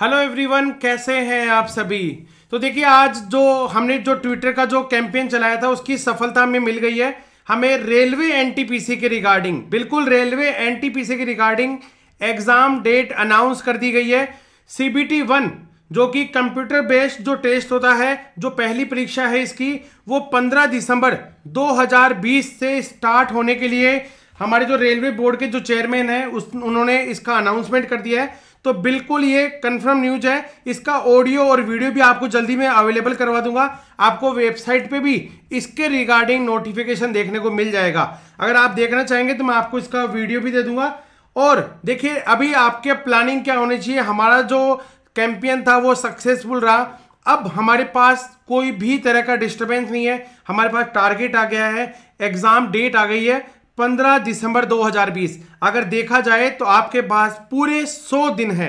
hello everyone कैसे हैं आप सभी तो देखिए आज जो हमने जो ट्विटर का जो कैंपेन चलाया था उसकी सफलता हमें मिल गई है हमें रेलवे एनटीपीसी के रिगार्डिंग बिल्कुल रेलवे एनटीपीसी के रिगार्डिंग एग्ज़ाम डेट अनाउंस कर दी गई है सीबीटी वन जो कि कंप्यूटर बेस्ड जो टेस्ट होता है जो पहली परीक्षा है इसकी वो 15 दिसंबर 2020 से स्टार्ट होने के लिए हमारे जो रेलवे बोर्ड के जो चेयरमैन हैं उस उन्होंने इसका अनाउंसमेंट कर दिया है तो बिल्कुल ये कंफर्म न्यूज है इसका ऑडियो और वीडियो भी आपको जल्दी में अवेलेबल करवा दूंगा आपको वेबसाइट पे भी इसके रिगार्डिंग नोटिफिकेशन देखने को मिल जाएगा अगर आप देखना चाहेंगे तो मैं आपको इसका वीडियो भी दे दूंगा और देखिए अभी आपके प्लानिंग क्या होनी चाहिए हमारा जो कैंपियन था वो सक्सेसफुल रहा अब हमारे पास कोई भी तरह का डिस्टर्बेंस नहीं है हमारे पास टारगेट आ गया है एग्ज़ाम डेट आ गई है 15 दिसंबर 2020 अगर देखा जाए तो आपके पास पूरे 100 दिन है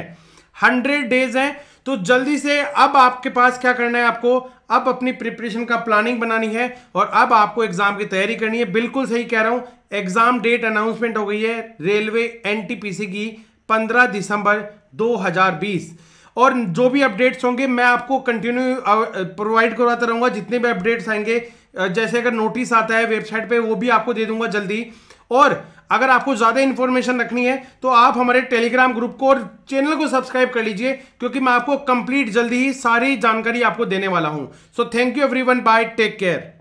100 डेज हैं तो जल्दी से अब आपके पास क्या करना है आपको अब अपनी प्रिपरेशन का प्लानिंग बनानी है और अब आपको एग्जाम की तैयारी करनी है बिल्कुल सही कह रहा हूं एग्जाम डेट अनाउंसमेंट हो गई है रेलवे एनटीपीसी की 15 दिसंबर 2020 और जो भी अपडेट्स होंगे मैं आपको कंटिन्यू प्रोवाइड करवाता रहूँगा जितने भी अपडेट्स आएंगे जैसे अगर नोटिस आता है वेबसाइट पे वो भी आपको दे दूंगा जल्दी और अगर आपको ज़्यादा इन्फॉर्मेशन रखनी है तो आप हमारे टेलीग्राम ग्रुप को और चैनल को सब्सक्राइब कर लीजिए क्योंकि मैं आपको कंप्लीट जल्दी ही सारी जानकारी आपको देने वाला हूँ so thank you every bye take care